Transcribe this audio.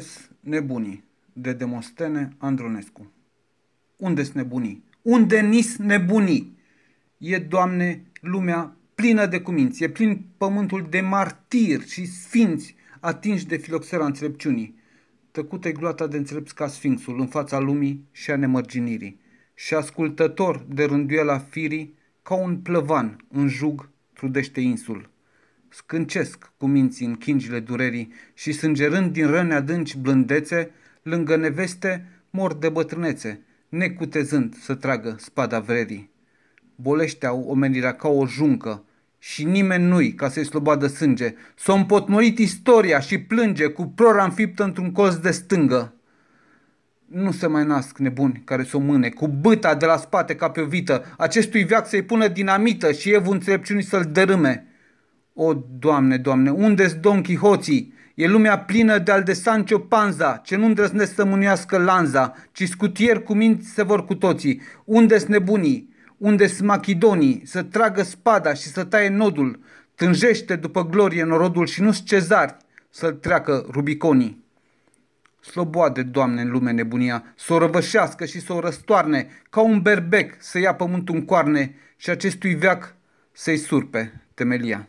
s nebunii de Demostene Andronescu. s nebunii? Unde nis nebunii? E, Doamne, lumea plină de cuminți, e plin pământul de martiri și sfinți atinși de filoxera înțelepciunii. Tăcută i gloata de înțelepți ca sfinxul în fața lumii și a nemărginirii și ascultător de rânduiala firii ca un plăvan în jug trudește insul scâncesc cu minții în chingile durerii și sângerând din răne adânci blândețe, lângă neveste mor de bătrânețe, necutezând să tragă spada vrerii. Boleșteau omenirea ca o juncă și nimeni nu-i ca să-i slobadă sânge. S-a împotmolit istoria și plânge cu prora înfiptă într-un colț de stângă. Nu se mai nasc nebuni care s-o mâne, cu băta de la spate ca pe o vită, acestui veac să-i pună dinamită și evul înțelepciunii să-l dărâme. O, Doamne, Doamne, unde-s Don Chihoții? E lumea plină de al de Sancho Panza, ce nu îndrăznesc să mânuiască lanza, ci scutier cu minți se vor cu toții. Unde-s nebunii? Unde-s machidonii? Să tragă spada și să taie nodul. Tânjește după glorie norodul și nu-s cezari să-l treacă rubiconii. Sloboade, Doamne, în lume nebunia, să o răvășească și să o răstoarne, ca un berbec să ia pământul în coarne și acestui veac să-i surpe temelia.